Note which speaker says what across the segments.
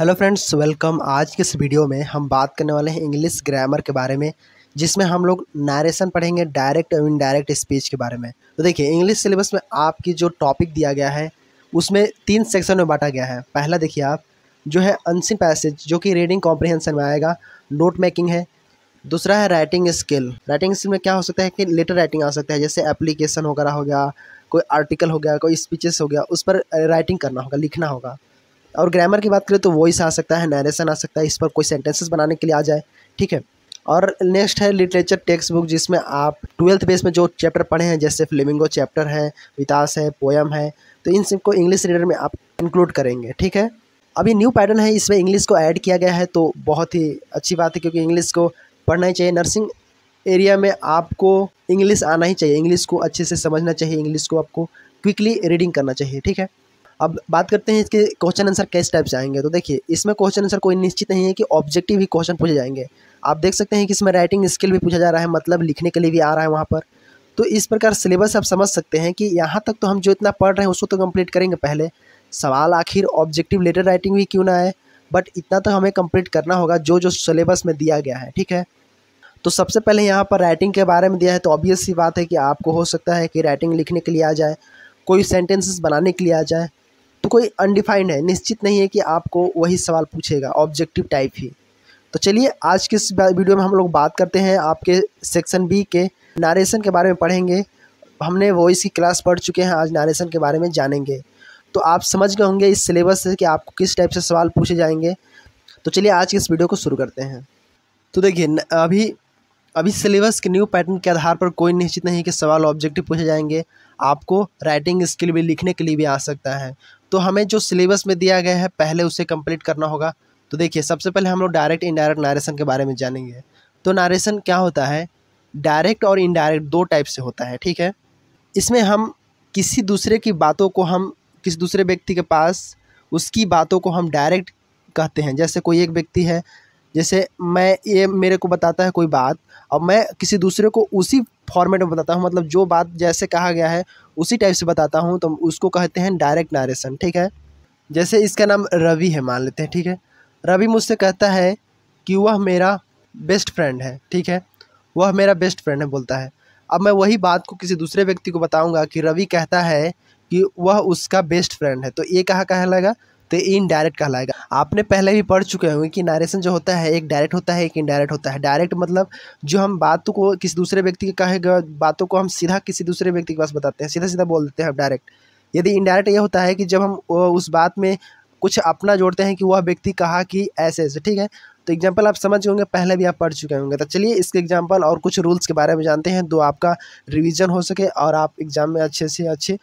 Speaker 1: hello friends welcome आज के इस वीडियो में हम बात करने वाले हैं इंग्लिश ग्रामर के बारे में जिसमें हम लोग नरेशन पढ़ेंगे डायरेक्ट और इनडायरेक्ट स्पीच के बारे में तो देखिए इंग्लिश सिलेबस में आपकी जो टॉपिक दिया गया है उसमें तीन सेक्शन में बांटा गया है पहला देखिए आप जो है अनसिन पैसेज जो कि रीडिंग कॉम्प्रिहेंसन में आएगा नोट मेकिंग है दूसरा है राइटिंग स्किल राइटिंग स्किल में क्या हो सकता है कि लेटर राइटिंग आ सकता है जैसे एप्लीकेशन वगैरह हो गया कोई आर्टिकल हो गया कोई स्पीचेस हो गया उस पर राइटिंग करना होगा लिखना होगा और ग्रामर की बात करें तो वॉइस आ सकता है नरेशन आ सकता है इस पर कोई सेंटेंसेस बनाने के लिए आ जाए ठीक है और नेक्स्ट है लिटरेचर टेक्स्ट बुक जिसमें आप ट्वेल्थ बेस में जो चैप्टर पढ़े हैं जैसे फ्लेमिंगो चैप्टर है वितास है पोयम है तो इन सबको इंग्लिश रीडर में आप इंक्लूड करेंगे ठीक है अभी न्यू पैटर्न है इसमें इंग्लिश को ऐड किया गया है तो बहुत ही अच्छी बात है क्योंकि इंग्लिश को पढ़ना ही चाहिए नर्सिंग एरिया में आपको इंग्लिश आना ही चाहिए इंग्लिश को अच्छे से समझना चाहिए इंग्लिश को आपको क्विकली रीडिंग करना चाहिए ठीक है अब बात करते हैं इसके क्वेश्चन आंसर कैस टाइप से आएंगे तो देखिए इसमें क्वेश्चन आंसर कोई निश्चित नहीं है कि ऑब्जेक्टिव ही क्वेश्चन पूछे जाएंगे आप देख सकते हैं कि इसमें राइटिंग स्किल भी पूछा जा रहा है मतलब लिखने के लिए भी आ रहा है वहाँ पर तो इस प्रकार सिलेबस आप समझ सकते हैं कि यहाँ तक तो हम जो इतना पढ़ रहे हैं उसको तो कम्प्लीट करेंगे पहले सवाल आखिर ऑब्जेक्टिव लेटर राइटिंग भी क्यों ना आए बट इतना तो हमें कम्प्लीट करना होगा जो जो सिलेबस में दिया गया है ठीक है तो सबसे पहले यहाँ पर राइटिंग के बारे में दिया है तो ऑब्वियस सी बात है कि आपको हो सकता है कि राइटिंग लिखने के लिए आ जाए कोई सेंटेंसेस बनाने के लिए आ जाए तो कोई अनडिफाइंड है निश्चित नहीं है कि आपको वही सवाल पूछेगा ऑब्जेक्टिव टाइप ही तो चलिए आज के इस वीडियो में हम लोग बात करते हैं आपके सेक्शन बी के नारेशन के बारे में पढ़ेंगे हमने वॉइस की क्लास पढ़ चुके हैं आज नारेशन के बारे में जानेंगे तो आप समझ गए होंगे इस सिलेबस से कि आपको किस टाइप से सवाल पूछे जाएंगे तो चलिए आज की इस वीडियो को शुरू करते हैं तो देखिए अभी अभी सिलेबस के न्यू पैटर्न के आधार पर कोई निश्चित नहीं कि सवाल ऑब्जेक्टिव पूछे जाएंगे आपको राइटिंग स्किल भी लिखने के लिए भी आ सकता है तो हमें जो सिलेबस में दिया गया है पहले उसे कंप्लीट करना होगा तो देखिए सबसे पहले हम लोग डायरेक्ट इनडायरेक्ट नारेशन के बारे में जानेंगे तो नारेशन क्या होता है डायरेक्ट और इनडायरेक्ट दो टाइप से होता है ठीक है इसमें हम किसी दूसरे की बातों को हम किसी दूसरे व्यक्ति के पास उसकी बातों को हम डायरेक्ट कहते हैं जैसे कोई एक व्यक्ति है जैसे मैं ये मेरे को बताता है कोई बात और मैं किसी दूसरे को उसी फॉर्मेट में बताता हूँ मतलब जो बात जैसे कहा गया है उसी टाइप से बताता हूँ तो उसको कहते हैं डायरेक्ट नारेशन ठीक है जैसे इसका नाम रवि है मान लेते हैं ठीक है रवि मुझसे कहता है कि वह मेरा बेस्ट फ्रेंड है ठीक है वह मेरा बेस्ट फ्रेंड है बोलता है अब मैं वही बात को किसी दूसरे व्यक्ति को बताऊंगा कि रवि कहता है कि वह उसका बेस्ट फ्रेंड है तो ये कहाँ कहलाएगा तो इनडायरेक्ट कहलाएगा आपने पहले भी पढ़ चुके होंगे कि नरेशन जो होता है एक डायरेक्ट होता है एक इनडायरेक्ट होता है डायरेक्ट मतलब जो हम बात को किसी दूसरे व्यक्ति के कहे गए बातों को हम सीधा किसी दूसरे व्यक्ति के पास बताते हैं सीधा सीधा बोल देते हैं डायरेक्ट यदि इनडायरेक्ट ये होता है कि जब हम उस बात में कुछ अपना जोड़ते हैं कि वह व्यक्ति कहा कि ऐसे ऐसे ठीक है तो एग्जाम्पल आप समझ होंगे पहले भी आप पढ़ चुके होंगे तो चलिए इसके एग्जाम्पल और कुछ रूल्स के बारे में जानते हैं तो आपका रिविज़न हो सके और आप एग्ज़ाम में अच्छे से अच्छे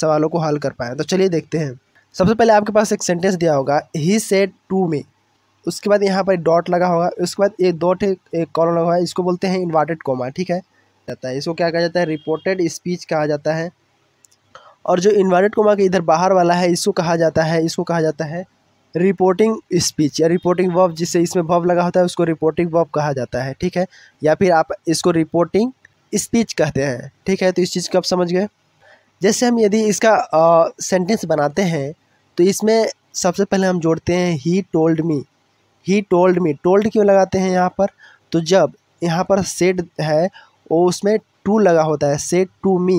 Speaker 1: सवालों को हल कर पाएँ तो चलिए देखते हैं सबसे पहले आपके पास एक सेंटेंस दिया होगा ही सेट टू में उसके बाद यहाँ पर डॉट लगा होगा उसके बाद एक डॉट एक कॉलम लगा हुआ है इसको बोलते हैं इन्वर्टेड कॉमा ठीक है जाता है इसको क्या कहा जाता है रिपोर्टेड स्पीच कहा जाता है और जो इन्वर्टेड कॉमा के इधर बाहर वाला है इसको कहा जाता है इसको कहा जाता है रिपोर्टिंग स्पीच या रिपोर्टिंग वर्ब जिससे इसमें वर्ब लगा होता है उसको रिपोर्टिंग वर्ब कहा जाता है ठीक है या फिर आप इसको रिपोर्टिंग स्पीच कहते हैं ठीक है तो इस चीज़ को आप समझ गए जैसे हम यदि इसका सेंटेंस बनाते हैं तो इसमें सबसे पहले हम जोड़ते हैं he told me he told me told क्यों लगाते हैं यहाँ पर तो जब यहाँ पर सेड है और उसमें टू लगा होता है सेड टू मी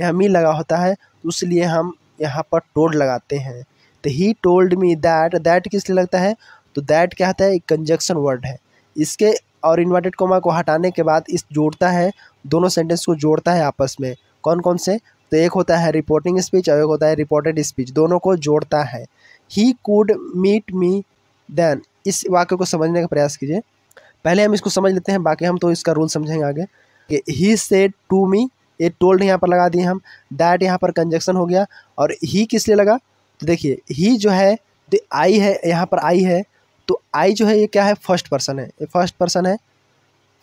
Speaker 1: यहाँ मी लगा होता है तो इसलिए हम यहाँ पर टोल्ड लगाते हैं तो he told me that that किस लिए लगता है तो दैट क्या होता है एक कंजक्शन वर्ड है इसके और इन्वर्टेड कोमा को हटाने के बाद इस जोड़ता है दोनों सेंटेंस को जोड़ता है आपस में कौन कौन से तो एक होता है रिपोर्टिंग स्पीच और एक होता है रिपोर्टेड स्पीच दोनों को जोड़ता है ही कूड मीट मी देन इस वाक्य को समझने का प्रयास कीजिए पहले हम इसको समझ लेते हैं बाकी हम तो इसका रूल समझेंगे आगे कि ही सेड टू मी ये टोल्ड यहाँ पर लगा दिए हम दैट यहाँ पर कंजक्शन हो गया और ही किस लिए लगा तो देखिए ही जो है तो आई है यहाँ पर आई है तो आई जो है ये क्या है फर्स्ट पर्सन है ये फर्स्ट पर्सन है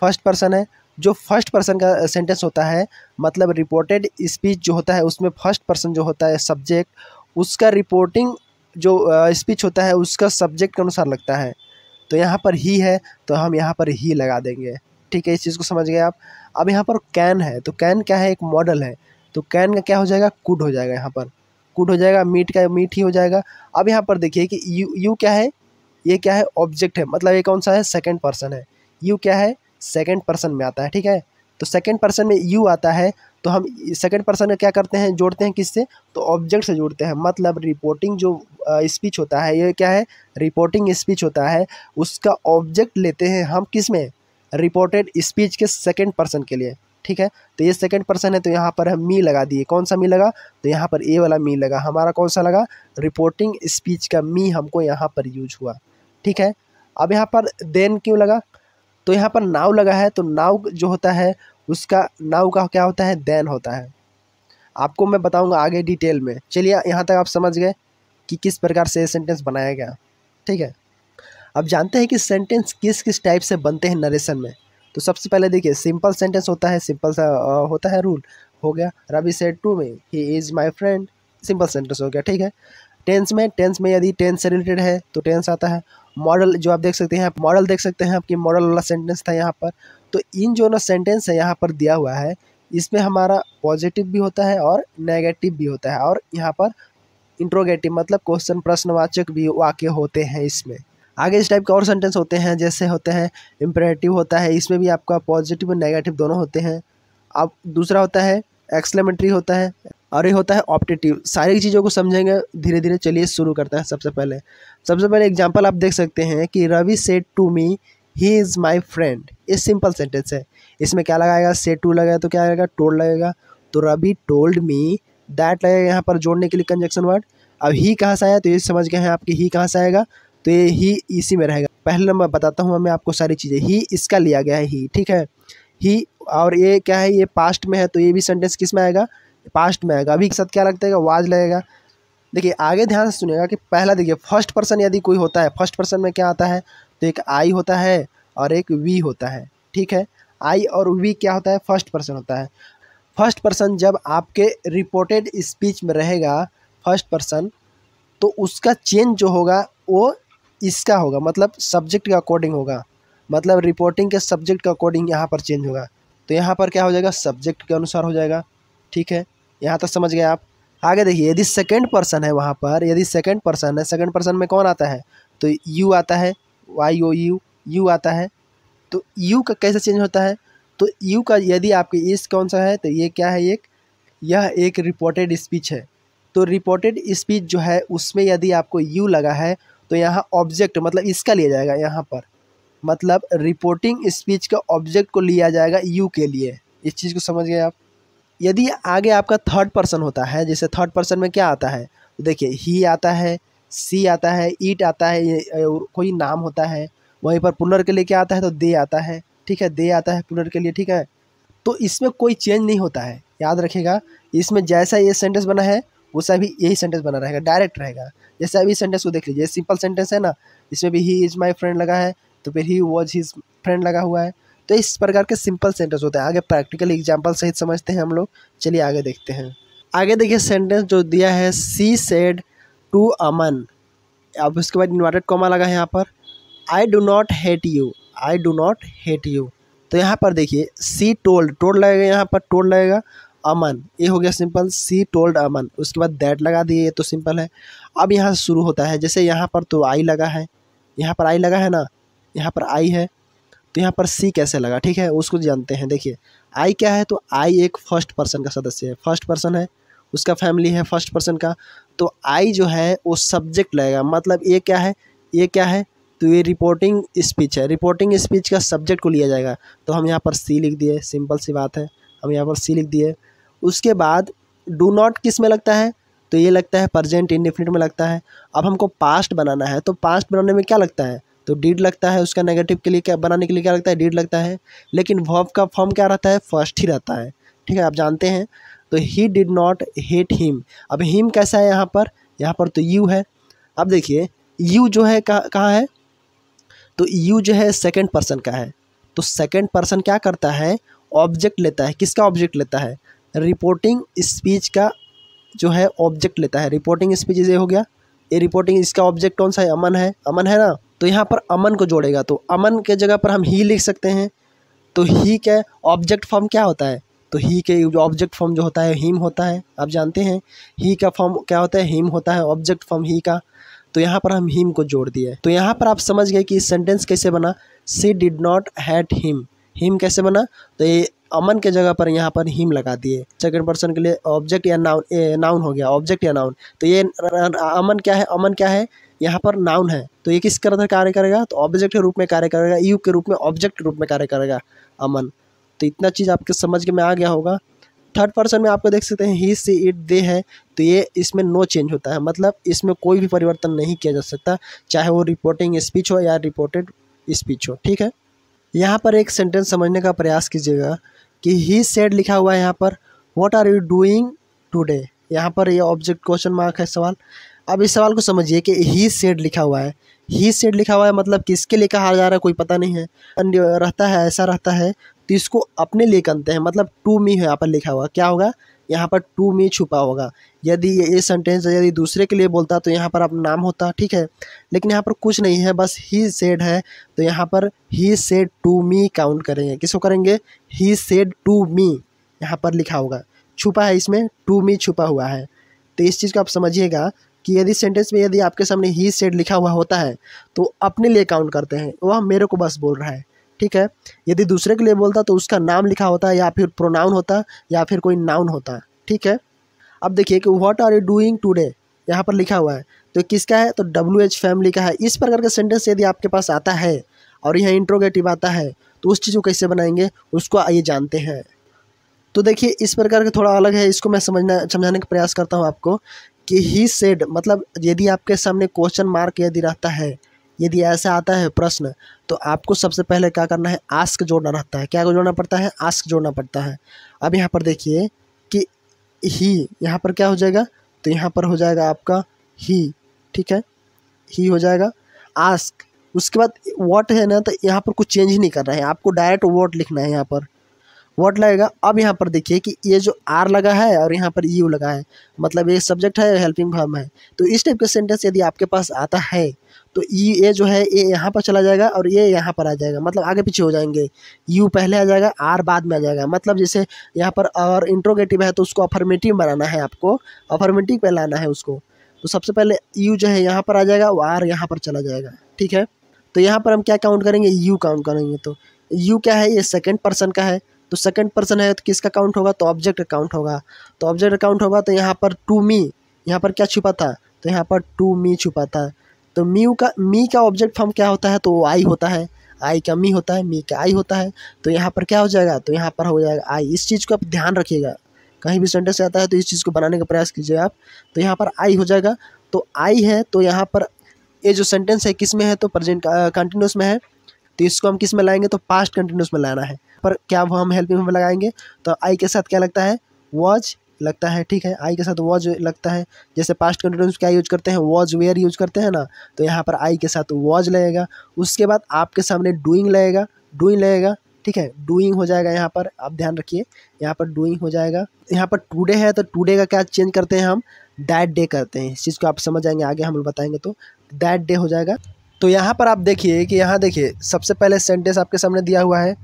Speaker 1: फर्स्ट पर्सन है जो फर्स्ट पर्सन का सेंटेंस होता है मतलब रिपोर्टेड स्पीच जो होता है उसमें फर्स्ट पर्सन जो होता है सब्जेक्ट उसका रिपोर्टिंग जो स्पीच होता है उसका सब्जेक्ट के अनुसार लगता है तो यहाँ पर ही है तो हम यहाँ पर ही लगा देंगे ठीक है इस चीज़ को समझ गए आप अब यहाँ पर कैन है तो कैन क्या है एक मॉडल है तो कैन का क्या हो जाएगा कुड हो जाएगा यहाँ पर कुड हो जाएगा मीट का मीट ही हो जाएगा अब यहाँ पर देखिए कि यू यू क्या है ये क्या है ऑब्जेक्ट है मतलब ये कौन सा है सेकेंड पर्सन है यू क्या है सेकेंड पर्सन में आता है ठीक है तो सेकेंड पर्सन में यू आता है तो हम सेकेंड पर्सन में क्या करते हैं जोड़ते हैं किससे तो ऑब्जेक्ट से जोड़ते हैं मतलब रिपोर्टिंग जो स्पीच होता है ये क्या है रिपोर्टिंग स्पीच होता है उसका ऑब्जेक्ट लेते हैं हम किस में रिपोर्टेड स्पीच के सेकेंड पर्सन के लिए ठीक है तो ये सेकेंड पर्सन है तो यहाँ पर हम मी लगा दिए कौन सा मी लगा तो यहाँ पर ए वाला मी लगा हमारा कौन सा लगा रिपोर्टिंग स्पीच का मी हमको यहाँ पर यूज हुआ ठीक है अब यहाँ पर देन क्यों लगा तो यहाँ पर नाव लगा है तो नाव जो होता है उसका नाव का क्या होता है देन होता है आपको मैं बताऊंगा आगे डिटेल में चलिए यहाँ तक आप समझ गए कि किस प्रकार से सेंटेंस बनाया गया ठीक है अब जानते हैं कि सेंटेंस किस किस टाइप से बनते हैं नरेशन में तो सबसे पहले देखिए सिंपल सेंटेंस होता है सिंपल सा होता है रूल हो गया रवि सेट टू में he is my friend simple sentence हो गया ठीक है टेंस में टेंस में यदि टेंस से रिलेटेड है तो टेंस आता है मॉडल जो आप देख सकते हैं मॉडल देख सकते हैं आपकी मॉडल वाला सेंटेंस था यहाँ पर तो इन जो ना सेंटेंस है यहाँ पर दिया हुआ है इसमें हमारा पॉजिटिव भी होता है और नेगेटिव भी होता है और यहाँ पर इंट्रोगेटिव मतलब क्वेश्चन प्रश्नवाचक भी वाक्य होते हैं इसमें आगे इस टाइप के और सेंटेंस होते हैं जैसे होते हैं इम्परेटिव होता है इसमें भी आपका पॉजिटिव और नेगेटिव दोनों होते हैं अब दूसरा होता है एक्सलेमेंट्री होता है और ये होता है ऑप्टेटिव सारी चीज़ों को समझेंगे धीरे धीरे चलिए शुरू करते हैं सबसे पहले सबसे पहले एग्जाम्पल आप देख सकते हैं कि Ravi said to me he is my friend ये सिंपल सेंटेंस है इसमें क्या लगाएगा सेट टू लगाएगा तो क्या लगेगा टोल्ड लगेगा तो रवि टोल्ड मी दैट लगेगा यहाँ पर जोड़ने के लिए कंजक्शन वर्ड अब ही कहाँ से आया तो ये समझ गए हैं आपके ही कहाँ से आएगा तो ये ही इसी में रहेगा पहले नंबर बताता हूँ मैं आपको सारी चीज़ें ही इसका लिया गया है ही ठीक है ही और ये क्या है ये पास्ट में है तो ये भी सेंटेंस किस में आएगा पास्ट में आएगा अभी के साथ क्या लगता है वाज लगेगा देखिए आगे ध्यान से सुनेगा कि पहला देखिए फर्स्ट पर्सन यदि कोई होता है फर्स्ट पर्सन में क्या आता है तो एक आई होता है और एक वी होता है ठीक है आई और वी क्या होता है फर्स्ट पर्सन होता है फर्स्ट पर्सन जब आपके रिपोर्टेड स्पीच में रहेगा फर्स्ट पर्सन तो उसका चेंज जो होगा वो इसका होगा मतलब सब्जेक्ट के अकॉर्डिंग होगा मतलब रिपोर्टिंग के सब्जेक्ट का अकॉर्डिंग यहाँ पर चेंज होगा तो यहाँ पर क्या हो जाएगा सब्जेक्ट के अनुसार हो जाएगा ठीक है यहाँ तक समझ गए आप आगे देखिए यदि सेकेंड पर्सन है वहाँ पर यदि सेकेंड पर्सन है सेकेंड पर्सन में कौन आता है तो यू आता है वाई ओ यू यू आता है तो यू का कैसे चेंज होता है तो यू का यदि आपके इस कौन सा है तो ये क्या है एक यह एक रिपोर्टेड स्पीच है तो रिपोर्टेड स्पीच जो है उसमें यदि आपको यू लगा है तो यहाँ ऑब्जेक्ट मतलब इसका लिया जाएगा यहाँ पर मतलब रिपोर्टिंग स्पीच का ऑब्जेक्ट को लिया जाएगा यू के लिए इस चीज़ को समझ गए आप यदि आगे आपका थर्ड पर्सन होता है जैसे थर्ड पर्सन में क्या आता है तो देखिए ही आता है सी आता है ईट आता है कोई नाम होता है वहीं पर पुनर के लिए क्या आता है तो दे आता है ठीक है दे आता है पुनर के लिए ठीक है तो इसमें कोई चेंज नहीं होता है याद रखेगा इसमें जैसा ये सेंटेंस बना है वैसा भी यही सेंटेंस बना रहेगा डायरेक्ट रहेगा जैसे अभी सेंटेंस को देख लीजिए सिंपल सेंटेंस है ना इसमें भी ही इज़ माई फ्रेंड लगा है तो फिर ही वॉज हिज फ्रेंड लगा हुआ है तो इस प्रकार के सिंपल सेंटेंस होते हैं आगे प्रैक्टिकल एग्जाम्पल सहित समझते हैं हम लोग चलिए आगे देखते हैं आगे देखिए सेंटेंस जो दिया है सी सेड टू अमन अब उसके बाद इन्वर्टेड कॉमा लगा है यहाँ पर I do not hate you I do not hate you तो यहाँ पर देखिए सी टोल्ड टोल्ड लगेगा यहाँ पर टोल्ड लगेगा अमन ये हो गया सिंपल सी टोल्ड अमन उसके बाद दैट लगा दिए ये तो सिंपल है अब यहाँ से शुरू होता है जैसे यहाँ पर तो आई लगा है यहाँ पर आई लगा है ना यहाँ पर आई है तो यहाँ पर सी कैसे लगा ठीक है उसको जानते हैं देखिए आई क्या है तो आई एक फर्स्ट पर्सन का सदस्य है फर्स्ट पर्सन है उसका फैमिली है फर्स्ट पर्सन का तो आई जो है वो सब्जेक्ट लगेगा मतलब ये क्या है ये क्या है तो ये रिपोर्टिंग स्पीच है रिपोर्टिंग स्पीच का सब्जेक्ट को लिया जाएगा तो हम यहाँ पर सी लिख दिए सिंपल सी बात है हम यहाँ पर सी लिख दिए उसके बाद डू नॉट किस में लगता है तो ये लगता है प्रजेंट इंडिफिनिट में लगता है अब हमको पास्ट बनाना है तो पास्ट बनाने में क्या लगता है तो डीड लगता है उसका नेगेटिव के लिए क्या बनाने के लिए क्या लगता है डीड लगता है लेकिन वर्ब का फॉर्म क्या रहता है फर्स्ट ही रहता है ठीक है आप जानते हैं तो he did not hate him अब हिम कैसा है यहाँ पर यहाँ पर तो यू है अब देखिए यू जो है कहाँ कहाँ है तो यू जो है सेकेंड पर्सन का है तो सेकेंड पर्सन क्या करता है ऑब्जेक्ट लेता है किसका ऑब्जेक्ट लेता है रिपोर्टिंग स्पीच का जो है ऑब्जेक्ट लेता है रिपोर्टिंग स्पीच ये हो गया ये रिपोर्टिंग इसका ऑब्जेक्ट कौन सा है अमन है अमन है ना तो यहाँ पर अमन को जोड़ेगा तो अमन के जगह पर हम ही लिख सकते हैं तो ही के ऑब्जेक्ट फॉर्म क्या होता है तो ही के ऑब्जेक्ट फॉर्म जो होता है हिम होता है आप जानते हैं ही का फॉर्म क्या होता है हिम होता है ऑब्जेक्ट फॉर्म ही का तो यहाँ पर हम हिम को जोड़ दिए तो यहाँ पर आप समझ गए कि इस सेंटेंस कैसे बना she did not hate him him कैसे बना तो ये अमन के जगह पर यहाँ पर हिम लगा दिए सेकेंड पर्सन के लिए ऑब्जेक्ट या नाउन नाउन हो गया ऑब्जेक्ट या नाउन तो ये अमन क्या है अमन क्या है यहाँ पर नाउन है तो ये किस तरह कार्य करेगा तो ऑब्जेक्ट के रूप में कार्य करेगा यू के रूप में ऑब्जेक्ट के रूप में कार्य करेगा अमन तो इतना चीज़ आपके समझ के में आ गया होगा थर्ड पर्सन में आपको देख सकते हैं ही सी इट दे है तो ये इसमें नो चेंज होता है मतलब इसमें कोई भी परिवर्तन नहीं किया जा सकता चाहे वो रिपोर्टिंग स्पीच हो या रिपोर्टेड स्पीच हो ठीक है यहाँ पर एक सेंटेंस समझने का प्रयास कीजिएगा कि ही सेड लिखा हुआ है यहाँ पर what are you doing today यहाँ पर ये ऑब्जेक्ट क्वेश्चन मार्क है सवाल अब इस सवाल को समझिए कि ही सेड लिखा हुआ है ही सेड लिखा हुआ है मतलब किसके लिए कहा जा रहा है कोई पता नहीं है रहता है ऐसा रहता है तो इसको अपने लिए करते हैं मतलब टू मी है यहाँ पर लिखा हुआ क्या होगा यहाँ पर टू मी छुपा होगा यदि ये, ये सेंटेंस यदि दूसरे के लिए बोलता तो यहाँ पर आप नाम होता ठीक है लेकिन यहाँ पर कुछ नहीं है बस ही सेड है तो यहाँ पर he said to me count करेंगे किसको करेंगे ही सेड टू मी यहाँ पर लिखा होगा छुपा है इसमें टू मी छुपा हुआ है तो इस चीज़ को आप समझिएगा कि यदि सेंटेंस में यदि आपके सामने ही सेड लिखा हुआ होता है तो अपने लिए काउंट करते हैं वह मेरे को बस बोल रहा है ठीक है यदि दूसरे के लिए बोलता तो उसका नाम लिखा होता या फिर प्रोनाउन होता या फिर कोई नाउन होता ठीक है अब देखिए कि what are you doing today यहाँ पर लिखा हुआ है तो किसका है तो डब्ल्यू एच फैमिली का है इस प्रकार का सेंटेंस यदि आपके पास आता है और यहाँ इंट्रोगेटिव आता है तो उस चीज़ को कैसे बनाएंगे उसको आइए जानते हैं तो देखिए इस प्रकार का थोड़ा अलग है इसको मैं समझना समझाने का प्रयास करता हूँ आपको कि ही सेड मतलब यदि आपके सामने क्वेश्चन मार्क यदि रहता है यदि ऐसा आता है प्रश्न तो आपको सबसे पहले क्या करना है आस्क जोड़ना रहता है क्या जोड़ना पड़ता है आस्क जोड़ना पड़ता है अब यहाँ पर देखिए कि ही यहाँ पर क्या हो जाएगा तो यहाँ पर हो जाएगा आपका ही ठीक है ही हो जाएगा आस्क उसके बाद वॉट है ना तो यहाँ पर कुछ चेंज ही नहीं करना है आपको डायरेक्ट वॉट लिखना है यहाँ पर वर्ड लगेगा अब यहाँ पर देखिए कि ये जो आर लगा है और यहाँ पर यू लगा है मतलब ये सब्जेक्ट है हेल्पिंग फॉर्म है तो इस टाइप का सेंटेंस यदि आपके पास आता है तो ए e, जो है ये यहाँ पर चला जाएगा और ये यहाँ पर आ जाएगा मतलब आगे पीछे हो जाएंगे यू पहले आ जाएगा आर बाद में आ जाएगा मतलब जैसे यहाँ पर और इंट्रोगेटिव है तो उसको अफर्मेटिव बनाना है आपको अफर्मेटिव पे लाना है उसको तो सबसे पहले यू जो है यहाँ पर आ जाएगा और आर यहाँ पर चला जाएगा ठीक है तो यहाँ पर हम क्या काउंट करेंगे यू काउंट करेंगे तो यू क्या है ये सेकेंड पर्सन का है तो सेकंड पर्सन है तो किसका काउंट होगा तो ऑब्जेक्ट काउंट होगा तो ऑब्जेक्ट काउंट होगा तो यहाँ पर टू मी यहाँ पर क्या छुपा था तो यहाँ पर टू मी छुपा था तो मी का मी का ऑब्जेक्ट फॉर्म क्या होता है तो आई होता है आई का मी होता है मी का आई होता है तो यहाँ पर क्या हो जाएगा तो यहाँ पर हो जाएगा आई इस चीज़ को आप ध्यान रखिएगा कहीं भी सेंटेंस आता है तो इस चीज़ को बनाने का प्रयास कीजिए आप तो यहाँ पर आई हो जाएगा तो आई है तो यहाँ पर ये जो सेंटेंस है किस में है तो प्रेजेंट कंटिन्यूस में है तो इसको हम किस में लाएंगे तो पास्ट कंटिन्यूस में लाना है पर क्या वो हम हेल्पिंग वर्ब लगाएंगे तो आई के साथ क्या लगता है वॉज लगता है ठीक है आई के साथ वॉज लगता है जैसे पास्ट कंटिन्यूस क्या यूज करते हैं वॉज वेयर यूज करते हैं ना तो यहाँ पर आई के साथ वॉज लगेगा उसके बाद आपके सामने डूइंग लगेगा डूइंग लगेगा ठीक है डूइंग हो जाएगा यहाँ पर आप ध्यान रखिए यहाँ पर डूइंग हो जाएगा यहाँ पर टूडे है तो टूडे का क्या चेंज करते हैं हम दैट डे करते हैं इस चीज़ को आप समझ आएंगे आगे हम लोग बताएंगे तो दैट डे हो जाएगा तो यहाँ पर आप देखिए कि यहाँ देखिए सबसे पहले सेंटेंस आपके सामने दिया हुआ है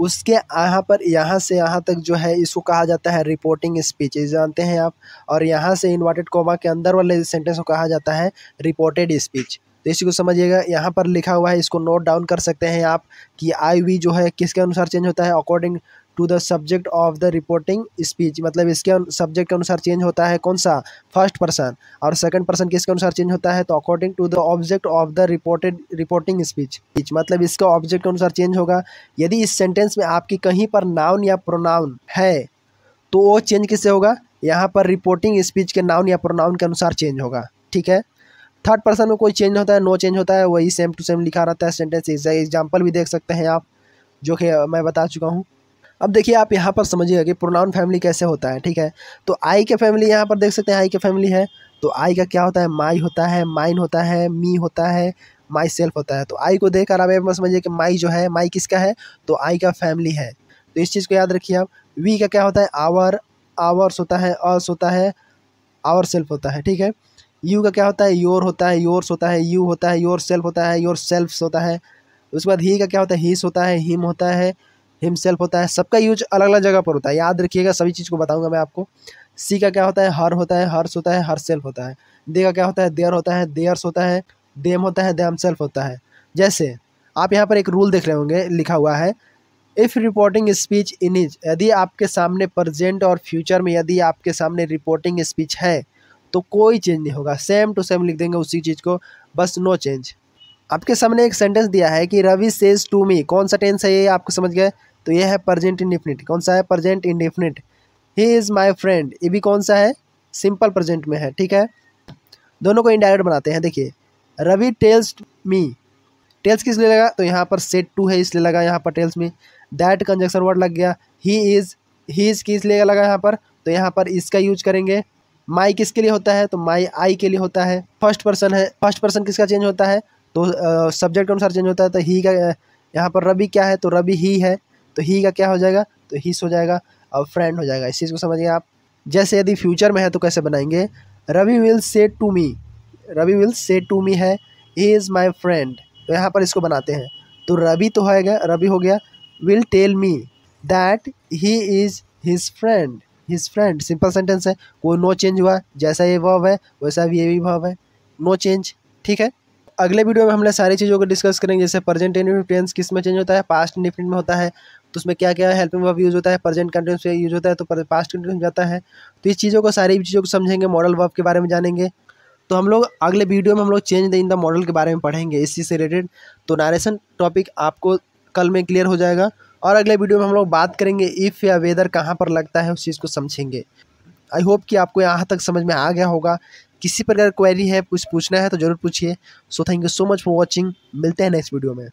Speaker 1: उसके यहाँ पर यहाँ से यहाँ तक जो है इसको कहा जाता है रिपोर्टिंग स्पीच जानते हैं आप और यहाँ से इन्वर्टेड कोमा के अंदर वाले सेंटेंस को कहा जाता है रिपोर्टेड स्पीच तो इसी को समझिएगा यहाँ पर लिखा हुआ है इसको नोट डाउन कर सकते हैं आप कि आई वी जो है किसके अनुसार चेंज होता है according to the subject of the reporting speech मतलब इसके सब्जेक्ट के अनुसार चेंज होता है कौन सा फर्स्ट पर्सन और सेकंड पर्सन किसके अनुसार चेंज होता है तो according to the object of the reported reporting speech मतलब इसका ऑब्जेक्ट के अनुसार चेंज होगा यदि इस सेंटेंस में आपकी कहीं पर नाउन या प्रोनाउन है तो वो चेंज किससे होगा यहाँ पर रिपोर्टिंग स्पीच के नाउन या प्रोनाउन के अनुसार चेंज होगा ठीक है थर्ड पर्सन में कोई चेंज होता है नो चेंज होता है वही सेम टू सेम लिखा रहता है सेंटेंस एग्जाम्पल भी देख सकते हैं आप जो कि मैं बता चुका हूँ अब देखिए आप यहाँ पर समझिएगा कि प्रोनाउन फैमिली कैसे होता है ठीक है तो आई के फैमिली यहाँ पर देख सकते हैं आई के फैमिली है तो आई का क्या होता है माई होता है माइन होता है मी होता है माई सेल्फ होता है तो आई को देखकर आप एक समझिए कि माई जो है माई किसका है तो आई का फैमिली है तो इस चीज़ को याद रखिए आप वी का क्या होता है आवर आवर्स होता है अर्स होता है आवर सेल्फ होता है ठीक है यू का क्या होता है योर होता है योर्स होता है यू होता है योर सेल्फ होता है योर सेल्फ होता है उसके बाद ही का क्या होता है हीस होता है हिम होता है हिमसेल्फ होता है सबका यूज अलग अलग जगह पर होता है याद रखिएगा सभी चीज़ को बताऊंगा मैं आपको सी का क्या होता है हर होता है हर्स होता है हर सेल्फ होता है दे का क्या होता है देयर होता है देयर्स होता है देम होता है देम सेल्फ होता है जैसे आप यहाँ पर एक रूल देख रहे होंगे लिखा हुआ है if reporting speech in is यदि आपके सामने प्रजेंट और फ्यूचर में यदि आपके सामने रिपोर्टिंग स्पीच है तो कोई चेंज नहीं होगा सेम टू सेम लिख देंगे उसी चीज़ को बस नो चेंज आपके सामने एक सेंटेंस दिया है कि रवि सेज टू मी कौन सा टेंस है ये आपको समझ गए तो ये है प्रजेंट इंडिफिनिट कौन सा है present indefinite he is my friend ये भी कौन सा है सिंपल प्रजेंट में है ठीक है दोनों को इनडायरेक्ट बनाते हैं देखिए रवि टेल्स मी टेल्स किस लिए लगा तो यहाँ पर सेट टू है इसलिए लगा यहाँ पर tells me that conjunction word लग गया ही इज़ ही इज़ किस लिए लगा यहाँ पर तो यहाँ पर इसका यूज करेंगे माई किसके लिए होता है तो माई आई के लिए होता है फर्स्ट पर्सन है फर्स्ट पर्सन किसका चेंज होता है तो सब्जेक्ट के अनुसार चेंज होता है तो ही का यहाँ पर रवि क्या है तो रवि ही है तो ही का क्या हो जाएगा तो हीस हो जाएगा और फ्रेंड हो जाएगा इस चीज़ को समझिए आप जैसे यदि फ्यूचर में है तो कैसे बनाएंगे Ravi will say to me Ravi will say to me है ही इज़ माई फ्रेंड तो यहाँ पर इसको बनाते हैं तो रवि तो होएगा रवि हो गया will tell me that he is his friend his friend simple sentence है कोई नो चेंज हुआ जैसा ये वर्व है वैसा भी ये भी वर्व है नो चेंज ठीक है अगले वीडियो में हमने सारी चीज़ों को डिस्कस करेंगे जैसे प्रेजेंट इंडिफिनिट टेंस किस में चेंज होता है पास्ट इंडिफ्रेंट में होता है तो उसमें क्या क्या हेल्पिंग वर्ब यूज़ होता है प्रेजेंट कंटिन्यूस यूज होता है तो पास्ट कंटिन्यूस जाता है तो इस चीज़ों को सारी चीज़ों को समझेंगे मॉडल वर्ब के बारे में जानेंगे तो हम लोग अगले वीडियो में हम लोग change the in the modal के बारे में पढ़ेंगे इस चीज़ से रिलेटेड तो नारेशन टॉपिक आपको कल में क्लियर हो जाएगा और अगले वीडियो में हम लोग बात करेंगे इफ़ या वेदर कहाँ पर लगता है उस चीज़ को समझेंगे आई होप कि आपको यहाँ तक समझ में आ गया होगा किसी प्रकार क्वेरी है कुछ पूछना है तो ज़रूर पूछिए so thank you so much for watching मिलते हैं नेक्स्ट वीडियो में